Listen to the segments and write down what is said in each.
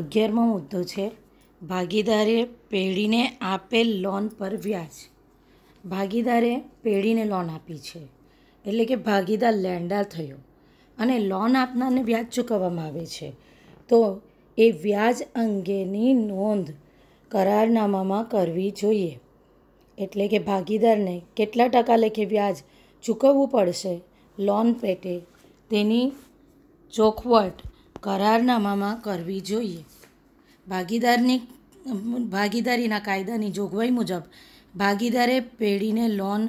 અગિયારમો મુદ્દો છે ભાગીદારે પેઢીને આપેલ લોન પર વ્યાજ ભાગીદારે પેઢીને લોન આપી છે એટલે કે ભાગીદાર લેન્ડાર થયો અને લોન આપનારને વ્યાજ ચૂકવવામાં આવે છે તો એ વ્યાજ અંગેની નોંધ કરારનામામાં કરવી જોઈએ એટલે કે ભાગીદારને કેટલા ટકા લેખે વ્યાજ ચૂકવવું પડશે લોન પેટે તેની ચોખવટ કરારનામામાં કરવી જોઈએ ભાગીદારની ભાગીદારીના કાયદાની જોગવાઈ મુજબ ભાગીદારે પેઢીને લોન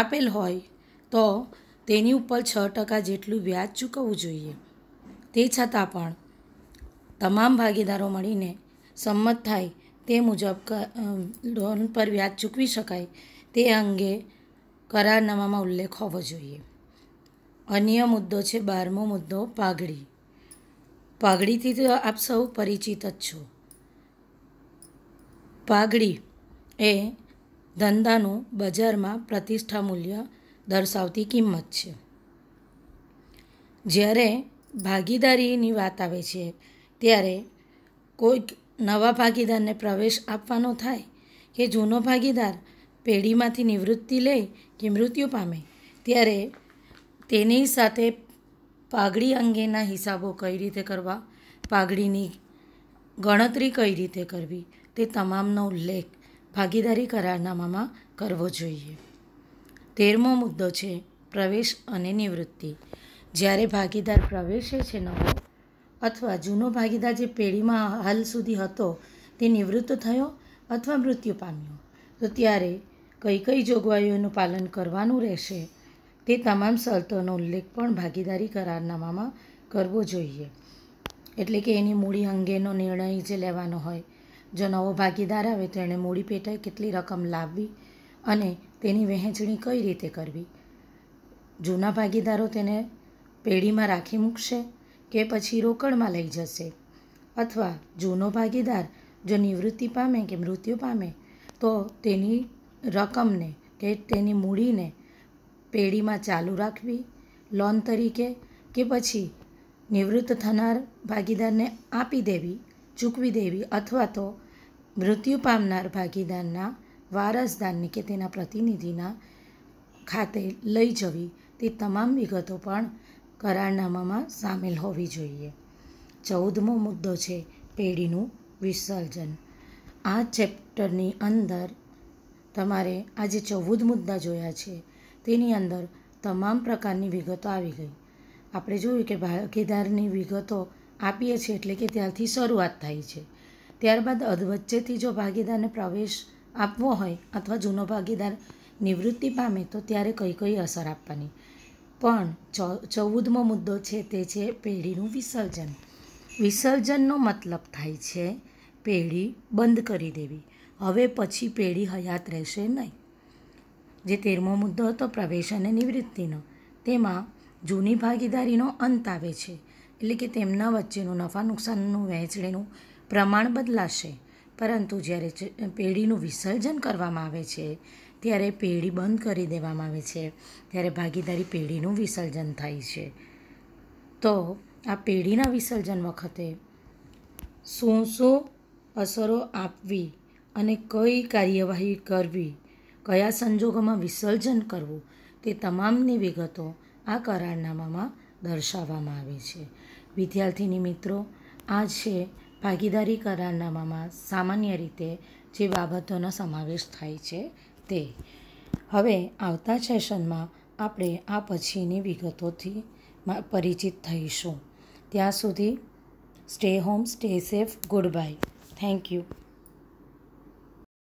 આપેલ હોય તો તેની ઉપર છ ટકા જેટલું વ્યાજ ચૂકવવું જોઈએ તે છતાં પણ તમામ ભાગીદારો મળીને સંમત થાય તે મુજબ લોન પર વ્યાજ ચૂકવી શકાય તે અંગે કરારનામામાં ઉલ્લેખ હોવો જોઈએ અન્ય મુદ્દો છે બારમો મુદ્દો પાઘડી પાઘડીથી તો આપ સૌ પરિચિત જ છો પાઘડી એ ધંધાનું બજારમાં પ્રતિષ્ઠા મૂલ્ય દર્શાવતી કિંમત છે જ્યારે ભાગીદારીની વાત આવે છે ત્યારે કોઈક નવા ભાગીદારને પ્રવેશ આપવાનો થાય કે જૂનો ભાગીદાર પેઢીમાંથી નિવૃત્તિ લે કે મૃત્યુ પામે ત્યારે તેની સાથે પાઘડી અંગેના હિસાબો કઈ રીતે કરવા પાઘડીની ગણતરી કઈ રીતે કરવી તે તમામનો ઉલ્લેખ ભાગીદારી કરારનામામાં કરવો જોઈએ તેરમો મુદ્દો છે પ્રવેશ અને નિવૃત્તિ જ્યારે ભાગીદાર પ્રવેશે છે નવો અથવા જૂનો ભાગીદાર જે પેઢીમાં હાલ સુધી હતો તે નિવૃત્ત થયો અથવા મૃત્યુ પામ્યો તો ત્યારે કઈ કઈ જોગવાઈઓનું પાલન કરવાનું રહેશે તે તમામ શરતોનો ઉલ્લેખ પણ ભાગીદારી કરારનામામાં કરવો જોઈએ એટલે કે એની મૂડી અંગેનો નિર્ણય જે લેવાનો હોય જો નવો ભાગીદાર આવે તો એણે મૂડી પેટાએ કેટલી રકમ લાવવી અને તેની વહેંચણી કઈ રીતે કરવી જૂના ભાગીદારો તેને પેઢીમાં રાખી મૂકશે કે પછી રોકડમાં લઈ જશે અથવા જૂનો ભાગીદાર જો નિવૃત્તિ પામે કે મૃત્યુ પામે તો તેની રકમને કે તેની મૂડીને પેઢીમાં ચાલુ રાખવી લોન તરીકે કે પછી નિવૃત્ત થનાર ભાગીદારને આપી દેવી ચૂકવી દેવી અથવા તો મૃત્યુ પામનાર ભાગીદારના વારસદારને કે તેના પ્રતિનિધિના ખાતે લઈ જવી તે તમામ વિગતો પણ કરારનામામાં સામેલ હોવી જોઈએ ચૌદમો મુદ્દો છે પેઢીનું વિસર્જન આ ચેપ્ટરની અંદર તમારે આજે ચૌદ મુદ્દા જોયા છે તેની અંદર તમામ પ્રકારની વિગતો આવી ગઈ આપણે જોયું કે ભાગીદારની વિગતો આપીએ છીએ એટલે કે ત્યારથી શરૂઆત થાય છે ત્યારબાદ અધવચ્ચેથી જો ભાગીદારને પ્રવેશ આપવો હોય અથવા જૂનો ભાગીદાર નિવૃત્તિ પામે તો ત્યારે કઈ કઈ અસર આપવાની પણ ચૌદમો મુદ્દો છે તે છે પેઢીનું વિસર્જન વિસર્જનનો મતલબ થાય છે પેઢી બંધ કરી દેવી હવે પછી પેઢી હયાત રહેશે નહીં જે તેરમો મુદ્દો હતો પ્રવેશ અને નિવૃત્તિનો તેમાં જૂની ભાગીદારીનો અંત આવે છે એટલે કે તેમના વચ્ચેનું નફા નુકસાનનું વહેંચણીનું પ્રમાણ બદલાશે પરંતુ જ્યારે પેઢીનું વિસર્જન કરવામાં આવે છે ત્યારે પેઢી બંધ કરી દેવામાં આવે છે ત્યારે ભાગીદારી પેઢીનું વિસર્જન થાય છે તો આ પેઢીના વિસર્જન વખતે શું શું અસરો આપવી અને કઈ કાર્યવાહી કરવી કયા સંજોગોમાં વિસર્જન કરવું તે તમામની વિગતો આ કરારનામામાં દર્શાવવામાં આવી છે વિદ્યાર્થીની મિત્રો આ છે ભાગીદારી કરારનામામાં સામાન્ય રીતે જે બાબતોનો સમાવેશ થાય છે તે હવે આવતા સેશનમાં આપણે આ પછીની વિગતોથી પરિચિત થઈશું ત્યાં સુધી stay home stay safe good bye thank you